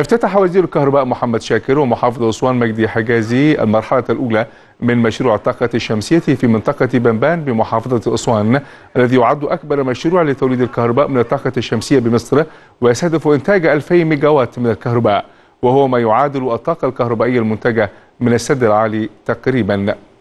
افتتح وزير الكهرباء محمد شاكر ومحافظ أسوان مجدي حجازي المرحلة الأولى من مشروع الطاقة الشمسية في منطقة بنبان بمحافظة أسوان الذي يعد أكبر مشروع لتوليد الكهرباء من الطاقة الشمسية بمصر ويستهدف إنتاج 2000 ميجاوات من الكهرباء وهو ما يعادل الطاقة الكهربائية المنتجة من السد العالي تقريباً